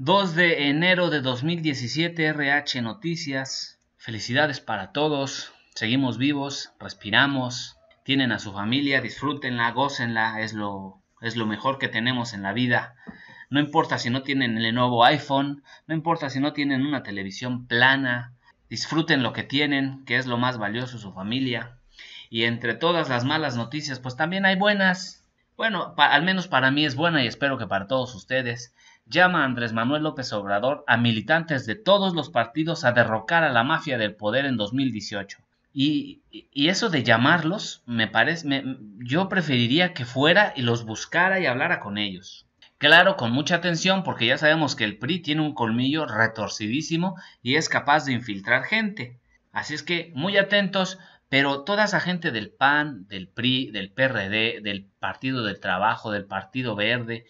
2 de enero de 2017, RH Noticias. Felicidades para todos. Seguimos vivos, respiramos, tienen a su familia, disfrútenla, gócenla, es lo, es lo mejor que tenemos en la vida. No importa si no tienen el nuevo iPhone, no importa si no tienen una televisión plana, disfruten lo que tienen, que es lo más valioso su familia. Y entre todas las malas noticias, pues también hay buenas. Bueno, al menos para mí es buena y espero que para todos ustedes llama a Andrés Manuel López Obrador a militantes de todos los partidos a derrocar a la mafia del poder en 2018. Y, y eso de llamarlos, me parece, yo preferiría que fuera y los buscara y hablara con ellos. Claro, con mucha atención, porque ya sabemos que el PRI tiene un colmillo retorcidísimo y es capaz de infiltrar gente. Así es que muy atentos, pero toda esa gente del PAN, del PRI, del PRD, del Partido del Trabajo, del Partido Verde,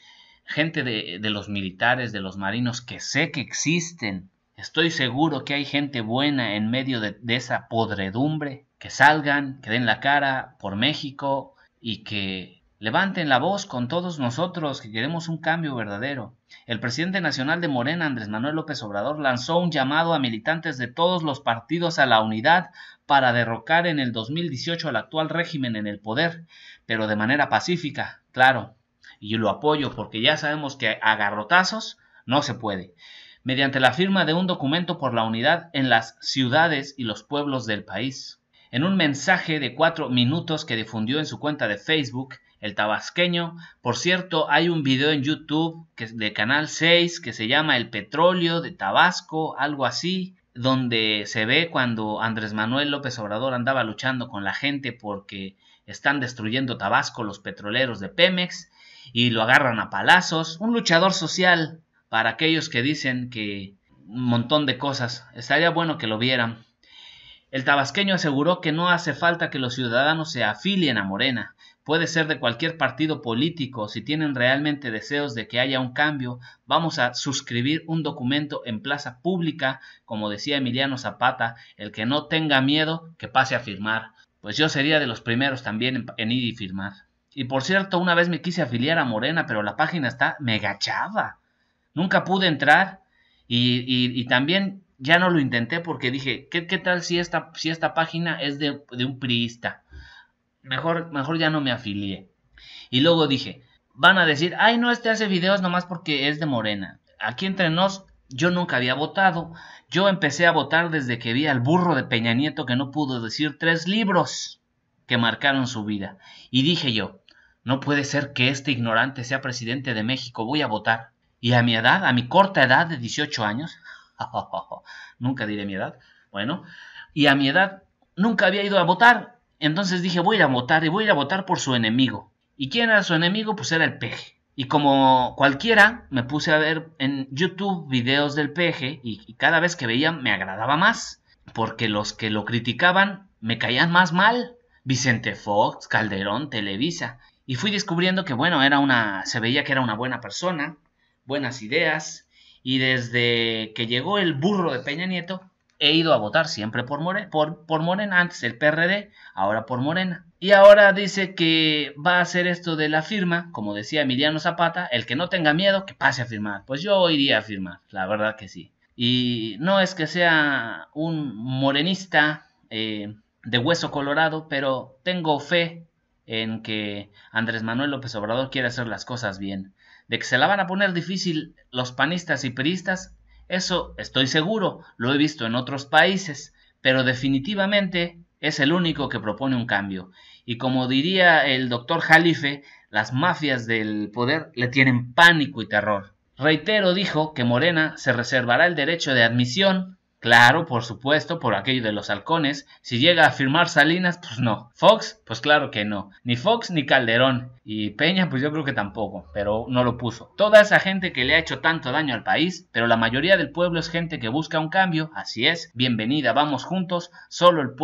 gente de, los militares, de los marinos, que sé que existen. Estoy seguro que hay gente buena en medio de, de esa podredumbre, que salgan, que den la cara por México y que levanten la voz con todos nosotros que queremos un cambio verdadero. El presidente nacional de Morena, Andrés Manuel López Obrador, lanzó un llamado a militantes de todos los partidos a la unidad para derrocar en el 2018 al actual régimen en el poder, pero de manera pacífica, claro, y lo apoyo porque ya sabemos que a garrotazos no se puede, mediante la firma de un documento por la unidad en las ciudades y los pueblos del país. En un mensaje de cuatro minutos que difundió en su cuenta de Facebook, el tabasqueño, por cierto, hay un video en YouTube que es de Canal 6 que se llama El petróleo de Tabasco, algo así, donde se ve cuando Andrés Manuel López Obrador andaba luchando con la gente porque están destruyendo Tabasco los petroleros de Pemex y lo agarran a palazos. Un luchador social para aquellos que dicen que un montón de cosas. Estaría bueno que lo vieran. El tabasqueño aseguró que no hace falta que los ciudadanos se afilien a Morena. Puede ser de cualquier partido político. Si tienen realmente deseos de que haya un cambio, vamos a suscribir un documento en plaza pública, como decía Emiliano Zapata, el que no tenga miedo, que pase a firmar. Pues yo sería de los primeros también en, ir y firmar. Y por cierto, una vez me quise afiliar a Morena, pero la página está me chava. Nunca pude entrar y, y, también ya no lo intenté porque dije, ¿qué, qué tal si esta, si esta página es de, un priista? Mejor, mejor ya no me afilié. Y luego dije, van a decir, ay, no, este hace videos nomás porque es de Morena. Aquí entre nos, yo nunca había votado. Yo empecé a votar desde que vi al burro de Peña Nieto que no pudo decir tres libros que marcaron su vida. Y dije yo, no puede ser que este ignorante sea presidente de México, voy a votar. Y a mi edad, a mi corta edad de 18 años, nunca diré mi edad, bueno, y a mi edad nunca había ido a votar. Entonces dije, voy a votar y voy a votar por su enemigo. ¿Y quién era su enemigo? Pues era el peje. Y como cualquiera, me puse a ver en YouTube videos del peje y, cada vez que veía me agradaba más, porque los que lo criticaban me caían más mal. Vicente Fox, Calderón, Televisa. Y fui descubriendo que, bueno, era una, se veía que era una buena persona, buenas ideas, y desde que llegó el burro de Peña Nieto, he ido a votar siempre por, por, Morena, antes el PRD, ahora por Morena. Y ahora dice que va a hacer esto de la firma, como decía Emiliano Zapata, el que no tenga miedo, que pase a firmar. Pues yo iría a firmar, la verdad que sí. Y no es que sea un morenista eh, de hueso colorado, pero tengo fe en que Andrés Manuel López Obrador quiere hacer las cosas bien. De que se la van a poner difícil los panistas y priistas, eso estoy seguro, lo he visto en otros países, pero definitivamente es el único que propone un cambio. Y como diría el doctor Jalife, las mafias del poder le tienen pánico y terror. Reitero dijo que Morena se reservará el derecho de admisión Claro, por supuesto, por aquello de los halcones. Si llega a firmar Salinas, pues no. Fox, pues claro que no. Ni Fox ni Calderón. Y Peña, pues yo creo que tampoco, pero no lo puso. Toda esa gente que le ha hecho tanto daño al país, pero la mayoría del pueblo es gente que busca un cambio, así es. Bienvenida, vamos juntos. Solo el,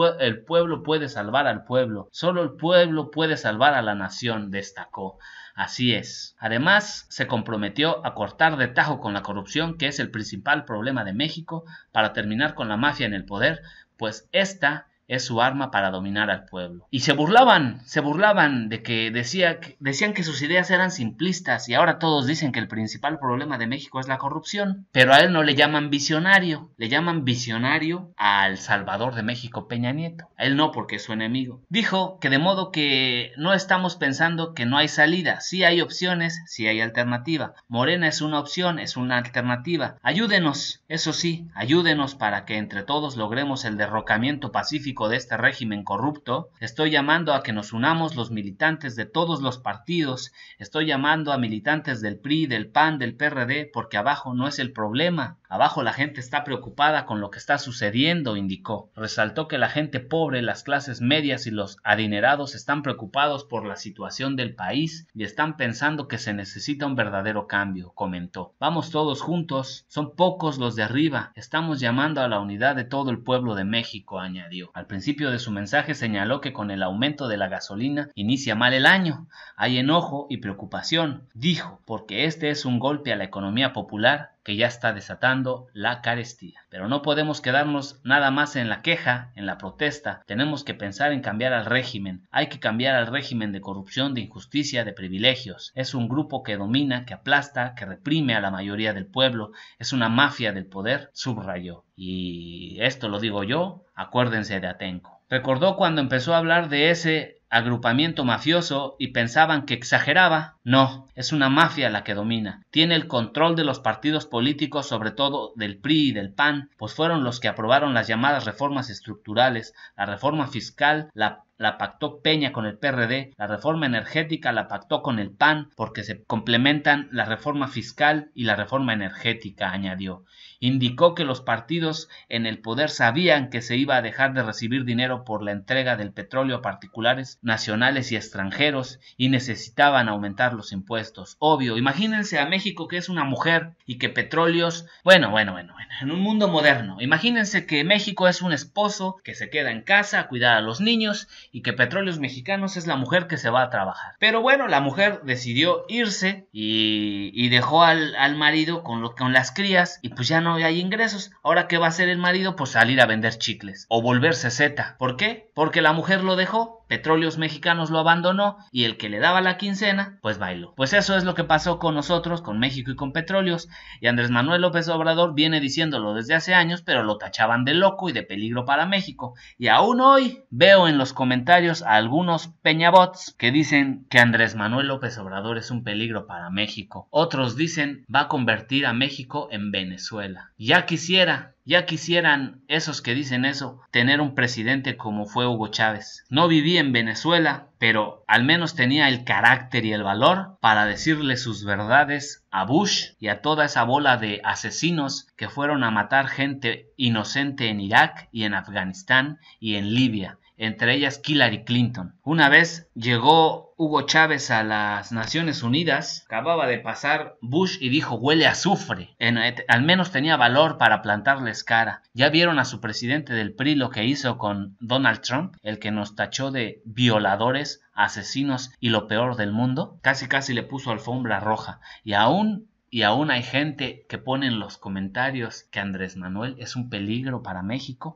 pueblo puede salvar al pueblo. Solo el pueblo puede salvar a la nación, destacó. Así es. Además, se comprometió a cortar de tajo con la corrupción, que es el principal problema de México, para terminar con la mafia en el poder, pues esta es su arma para dominar al pueblo. Y se burlaban, se burlaban de que decía, decían que sus ideas eran simplistas y ahora todos dicen que el principal problema de México es la corrupción, pero a él no le llaman visionario, le llaman visionario al Salvador de México Peña Nieto, a él no porque es su enemigo. Dijo que de modo que no estamos pensando que no hay salida, si hay opciones, si hay alternativa. Morena es una opción, es una alternativa. Ayúdenos, eso sí, ayúdenos para que entre todos logremos el derrocamiento pacífico de este régimen corrupto, estoy llamando a que nos unamos los militantes de todos los partidos, estoy llamando a militantes del PRI, del PAN, del PRD, porque abajo no es el problema, Abajo la gente está preocupada con lo que está sucediendo, indicó. Resaltó que la gente pobre, las clases medias y los adinerados están preocupados por la situación del país y están pensando que se necesita un verdadero cambio, comentó. Vamos todos juntos, son pocos los de arriba, estamos llamando a la unidad de todo el pueblo de México, añadió. Al principio de su mensaje señaló que con el aumento de la gasolina inicia mal el año, hay enojo y preocupación, dijo, porque este es un golpe a la economía popular que ya está desatando la carestía. Pero no podemos quedarnos nada más en la queja, en la protesta. Tenemos que pensar en cambiar al régimen. Hay que cambiar al régimen de corrupción, de injusticia, de privilegios. Es un grupo que domina, que aplasta, que reprime a la mayoría del pueblo. Es una mafia del poder, subrayó. Y esto lo digo yo, acuérdense de Atenco. Recordó cuando empezó a hablar de ese agrupamiento mafioso y pensaban que exageraba. No, es una mafia la que domina. Tiene el control de los partidos políticos, sobre todo del PRI y del PAN, pues fueron los que aprobaron las llamadas reformas estructurales, la reforma fiscal, la la pactó Peña con el PRD, la reforma energética la pactó con el PAN porque se complementan la reforma fiscal y la reforma energética, añadió. Indicó que los partidos en el poder sabían que se iba a dejar de recibir dinero por la entrega del petróleo a particulares nacionales y extranjeros y necesitaban aumentar los impuestos. Obvio, imagínense a México que es una mujer y que petróleos, bueno, bueno, bueno, bueno, en un mundo moderno, imagínense que México es un esposo que se queda en casa a cuidar a los niños y que Petróleos Mexicanos es la mujer que se va a trabajar. Pero bueno, la mujer decidió irse y, dejó al, marido con, con las crías y pues ya no hay ingresos. Ahora, ¿qué va a hacer el marido? Pues salir a vender chicles o volverse Z. ¿Por qué? Porque la mujer lo dejó Petróleos Mexicanos lo abandonó y el que le daba la quincena, pues bailó. Pues eso es lo que pasó con nosotros, con México y con Petróleos. Y Andrés Manuel López Obrador viene diciéndolo desde hace años, pero lo tachaban de loco y de peligro para México. Y aún hoy veo en los comentarios a algunos peñabots que dicen que Andrés Manuel López Obrador es un peligro para México. Otros dicen va a convertir a México en Venezuela. Ya quisiera ya quisieran esos que dicen eso tener un presidente como fue Hugo Chávez. No viví en Venezuela, pero al menos tenía el carácter y el valor para decirle sus verdades a Bush y a toda esa bola de asesinos que fueron a matar gente inocente en Irak y en Afganistán y en Libia entre ellas Hillary Clinton. Una vez llegó Hugo Chávez a las Naciones Unidas, acababa de pasar Bush y dijo huele a azufre. Eh, al menos tenía valor para plantarles cara. Ya vieron a su presidente del PRI lo que hizo con Donald Trump, el que nos tachó de violadores, asesinos y lo peor del mundo. Casi casi le puso alfombra roja. Y aún y aún hay gente que pone en los comentarios que Andrés Manuel es un peligro para México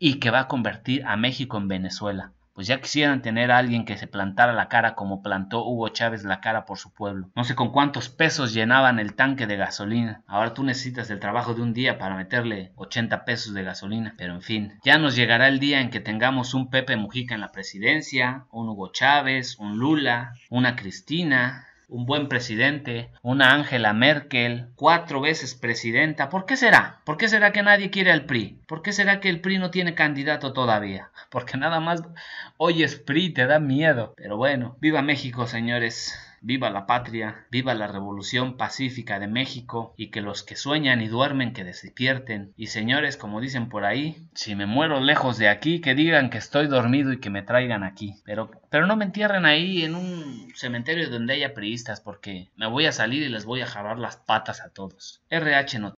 y que va a convertir a México en Venezuela. Pues ya quisieran tener a alguien que se plantara la cara como plantó Hugo Chávez la cara por su pueblo. No sé con cuántos pesos llenaban el tanque de gasolina. Ahora tú necesitas el trabajo de un día para meterle 80 pesos de gasolina. Pero en fin, ya nos llegará el día en que tengamos un Pepe Mujica en la presidencia, un Hugo Chávez, un Lula, una Cristina, un buen presidente, una Angela Merkel, cuatro veces presidenta. ¿Por qué será? ¿Por qué será que nadie quiere al PRI? ¿Por qué será que el PRI no tiene candidato todavía? Porque nada más es PRI, te da miedo. Pero bueno, viva México, señores viva la patria, viva la revolución pacífica de México y que los que sueñan y duermen que despierten. Y señores, como dicen por ahí, si me muero lejos de aquí, que digan que estoy dormido y que me traigan aquí. Pero, pero no me entierren ahí en un cementerio donde haya priistas porque me voy a salir y les voy a jalar las patas a todos. RH no